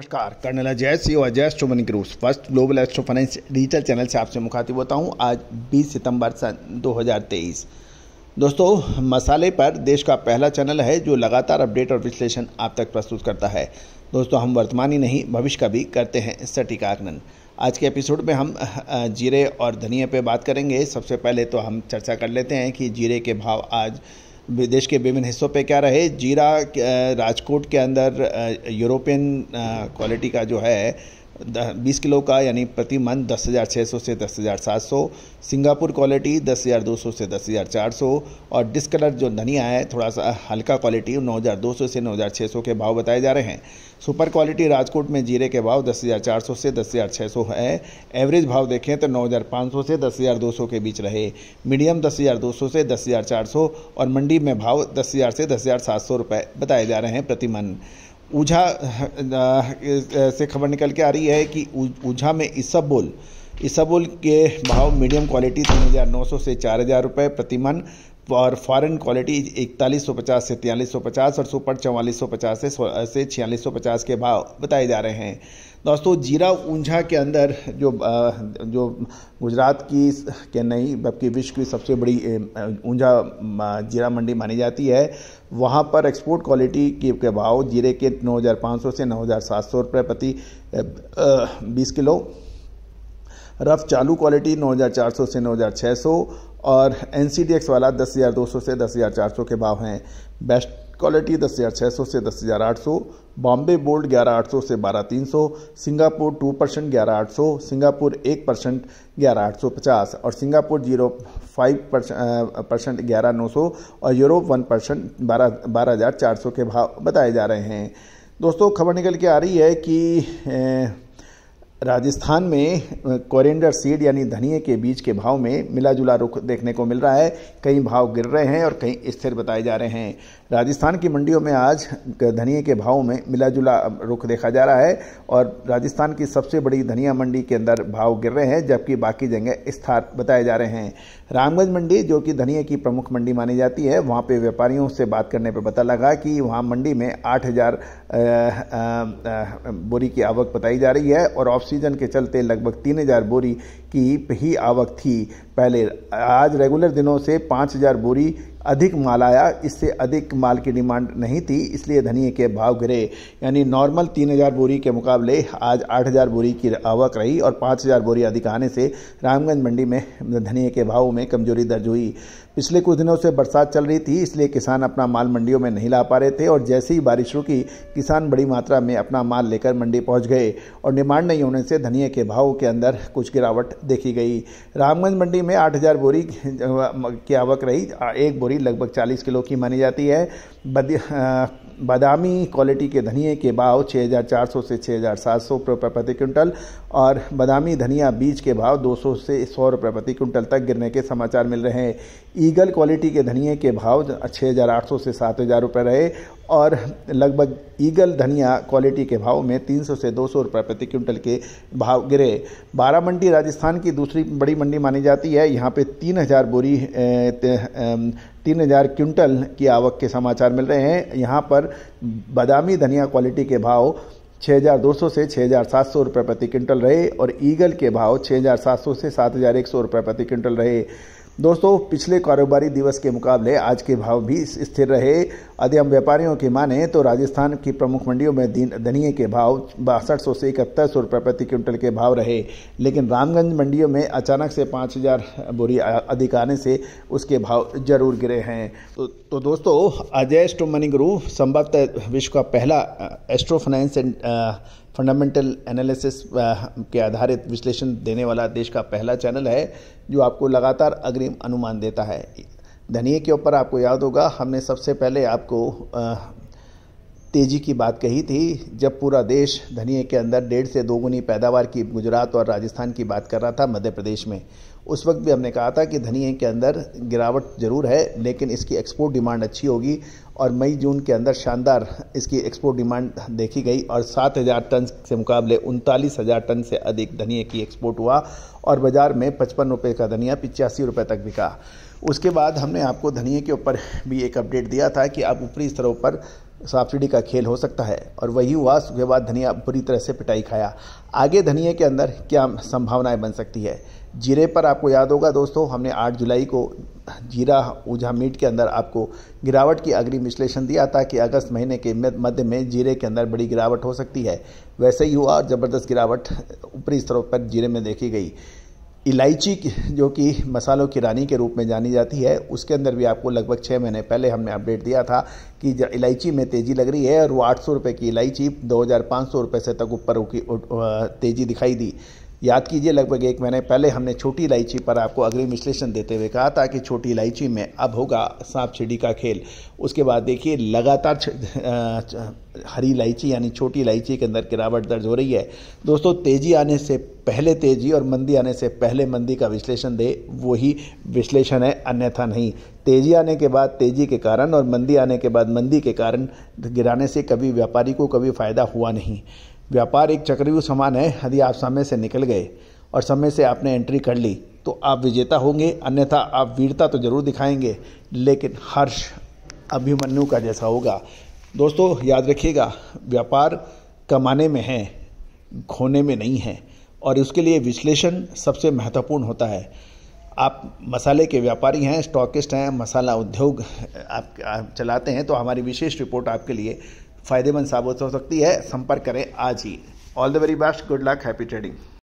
नमस्कार कर्नल अजय सी और e अजय एस्ट्रोमनी क्रूज first global astro finance digital channel से आपसे मुखातिब होता हूँ आज 20 सितंबर सन 2023 दोस्तों मसाले पर देश का पहला चैनल है जो लगातार अपडेट और विश्लेषण आप तक प्रस्तुत करता है दोस्तों हम वर्तमान ही नहीं भविष्य का भी करते हैं सटीक आकलन आज के एपिसोड में हम जीरे और धनिया पे बात करेंगे सबसे पहले तो हम चर्चा कर लेते हैं कि जीरे के भाव आज देश के विभिन्न हिस्सों पे क्या रहे जीरा राजकोट के अंदर यूरोपियन क्वालिटी का जो है बीस किलो का यानी प्रति मंथ दस हज़ार छः सौ से दस हज़ार सात सौ सिंगापुर क्वालिटी दस हज़ार दो सौ से दस हज़ार चार सौ और डिस्कलर जो धनिया है थोड़ा सा हल्का क्वालिटी नौ हज़ार दो सौ से नौ हज़ार छः सौ के भाव बताए जा रहे हैं सुपर क्वालिटी राजकोट में जीरे के भाव दस हज़ार चार सौ से दस हज़ार छः सौ है एवरेज भाव देखें तो नौ हज़ार पाँच सौ से दस हज़ार दो सौ के बीच रहे मीडियम दस हज़ार दो सौ से दस हज़ार चार सौ और मंडी में भाव दस हज़ार से दस हज़ार सात सौ रुपये बताए जा रहे हैं प्रति मन ऊझा से खबर निकल के आ रही है कि ऊझा में इसबुल इसबुल के भाव मीडियम क्वालिटी तीन हज़ार नौ सौ से चार हज़ार रुपये प्रतिमन और फॉरेन क्वालिटी इकतालीस सौ पचास से तयलीस सौ पचास और सुपर चवालीस सौ पचास से से छियालीस सौ पचास के भाव बताए जा रहे हैं दोस्तों जीरा ऊंझा के अंदर जो जो गुजरात की के नहीं बल्कि विश्व की सबसे बड़ी ऊंझा जीरा मंडी मानी जाती है वहाँ पर एक्सपोर्ट क्वालिटी के भाव जीरे के 9,500 से 9,700 रुपये प्रति 20 किलो रफ चालू क्वालिटी 9400 से 9600 और एन वाला 10200 से 10400 के भाव हैं बेस्ट क्वालिटी 10600 से 10800 बॉम्बे बोल्ड 11800 से 12300 सिंगापुर 2 परसेंट ग्यारह सिंगापुर 1 परसेंट ग्यारह और सिंगापुर जीरो फाइव परसेंट ग्यारह नौ सौ और यूरोप वन परसेंट बारह बारह हज़ार चार सौ के भाव बताए जा रहे हैं दोस्तों खबर निकल के आ रही है कि ए, राजस्थान में कोरिएंडर सीड यानी धनिए के बीज के भाव में मिला जुला रुख देखने को मिल रहा है कई भाव गिर रहे हैं और कई स्थिर बताए जा रहे हैं राजस्थान की मंडियों में आज धनिए के भाव में मिला जुला रुख देखा जा रहा है और राजस्थान की सबसे बड़ी धनिया मंडी के अंदर भाव गिर रहे हैं जबकि बाकी जगह स्थार बताए जा रहे हैं रामगंज मंडी जो कि धनिए की प्रमुख मंडी मानी जाती है वहाँ पर व्यापारियों से बात करने पर पता लगा कि वहाँ मंडी में आठ बोरी की आवक बताई जा रही है और ऑफ ऑक्सीजन के चलते लगभग तीन हजार बोरी की ही आवक थी पहले आज रेगुलर दिनों से पाँच हजार बोरी अधिक माल आया इससे अधिक माल की डिमांड नहीं थी इसलिए धनिए के भाव गिरे यानी नॉर्मल तीन हजार बोरी के मुकाबले आज आठ हजार बोरी की आवक रही और पाँच हजार बोरी अधिक आने से रामगंज मंडी में धनिए के भाव में कमजोरी दर्ज हुई पिछले कुछ दिनों से बरसात चल रही थी इसलिए किसान अपना माल मंडियों में नहीं ला पा रहे थे और जैसे ही बारिश रुकी किसान बड़ी मात्रा में अपना माल लेकर मंडी पहुंच गए और डिमांड नहीं होने से धनिए के भाव के अंदर कुछ गिरावट देखी गई रामगंज मंडी में 8000 बोरी की आवक रही एक बोरी लगभग 40 किलो की मानी जाती है बादामी क्वालिटी के धनिए के भाव 6,400 से 6,700 रुपए प्रति क्विंटल और बादामी धनिया बीज के भाव 200 से 100 रुपये प्रति क्विंटल तक गिरने के समाचार मिल रहे हैं ईगल क्वालिटी के धनिए के भाव 6,800 से 7,000 रुपये रहे और लगभग ईगल धनिया क्वालिटी के भाव में 300 से 200 रुपए प्रति क्विंटल के भाव गिरे बारा मंडी राजस्थान की दूसरी बड़ी मंडी मानी जाती है यहाँ पे 3000 बोरी तीन हजार क्विंटल की आवक के समाचार मिल रहे हैं यहाँ पर बादामी धनिया क्वालिटी के भाव 6,200 से 6,700 रुपए प्रति क्विंटल रहे और ईगल के भाव 6,700 से 7,100 रुपए प्रति क्विंटल रहे दोस्तों पिछले कारोबारी दिवस के मुकाबले आज के भाव भी स्थिर रहे यदि हम व्यापारियों की माने तो राजस्थान की प्रमुख मंडियों में धनिए के भाव बासठ सौ से इकहत्तर सौ रुपये प्रति क्विंटल के भाव रहे लेकिन रामगंज मंडियों में अचानक से पाँच हज़ार बोरी अधिक आने से उसके भाव जरूर गिरे हैं तो, तो दोस्तों अजय एस्ट्रो मनी ग्रुप संभवतः विश्व का पहला astro finance and fundamental analysis के आधारित विश्लेषण देने वाला देश का पहला चैनल है जो आपको लगातार अग्रिम अनुमान देता है धनिए के ऊपर आपको याद होगा हमने सबसे पहले आपको तेजी की बात कही थी जब पूरा देश धनिए के अंदर डेढ़ से दोगुनी पैदावार की गुजरात और राजस्थान की बात कर रहा था मध्य प्रदेश में उस वक्त भी हमने कहा था कि धनिए के अंदर गिरावट जरूर है लेकिन इसकी एक्सपोर्ट डिमांड अच्छी होगी और मई जून के अंदर शानदार इसकी एक्सपोर्ट डिमांड देखी गई और 7000 टन से मुकाबले उनतालीस हज़ार टन से अधिक धनिए की एक्सपोर्ट हुआ और बाज़ार में पचपन रुपये का धनिया पिचासी रुपये तक बिका उसके बाद हमने आपको धनिए के ऊपर भी एक अपडेट दिया था कि आप ऊपरी स्तरों पर सब्सिडी का खेल हो सकता है और वही हुआ उसके बाद धनिया बुरी तरह से पिटाई खाया आगे धनिए के अंदर क्या संभावनाएं बन सकती है जीरे पर आपको याद होगा दोस्तों हमने 8 जुलाई को जीरा ऊझा मीट के अंदर आपको गिरावट की अग्रिम विश्लेषण दिया था कि अगस्त महीने के मध्य में जीरे के अंदर बड़ी गिरावट हो सकती है वैसे ही हुआ और ज़बरदस्त गिरावट ऊपरी स्तरों पर जीरे में देखी गई इलायची जो कि मसालों की रानी के रूप में जानी जाती है उसके अंदर भी आपको लगभग छः महीने पहले हमने अपडेट दिया था कि इलायची में तेज़ी लग रही है और वो आठ सौ रुपये की इलायची दो हज़ार पाँच सौ रुपये से तक ऊपर की तेज़ी दिखाई दी याद कीजिए लगभग एक महीने पहले हमने छोटी इलायची पर आपको अग्रिम विश्लेषण देते हुए कहा था कि छोटी इलायची में अब होगा सांप सीढ़ी का खेल उसके बाद देखिए लगातार हरी इलायची यानी छोटी इलायची के अंदर गिरावट दर्ज हो रही है दोस्तों तेज़ी आने से पहले तेज़ी और मंदी आने से पहले मंदी का विश्लेषण दे वही विश्लेषण है अन्यथा नहीं तेज़ी आने के बाद तेज़ी के कारण और मंदी आने के बाद मंदी के कारण गिराने से कभी व्यापारी को कभी फ़ायदा हुआ नहीं व्यापार एक चक्रव्यूह समान है यदि आप समय से निकल गए और समय से आपने एंट्री कर ली तो आप विजेता होंगे अन्यथा आप वीरता तो जरूर दिखाएंगे लेकिन हर्ष अभिमन्यु का जैसा होगा दोस्तों याद रखिएगा व्यापार कमाने में है खोने में नहीं है और उसके लिए विश्लेषण सबसे महत्वपूर्ण होता है आप मसाले के व्यापारी हैं स्टॉकिस्ट हैं मसाला उद्योग आप, आप चलाते हैं तो हमारी विशेष रिपोर्ट आपके लिए फ़ायदेमंद साबित हो सकती है संपर्क करें आज ही all the very best good luck happy trading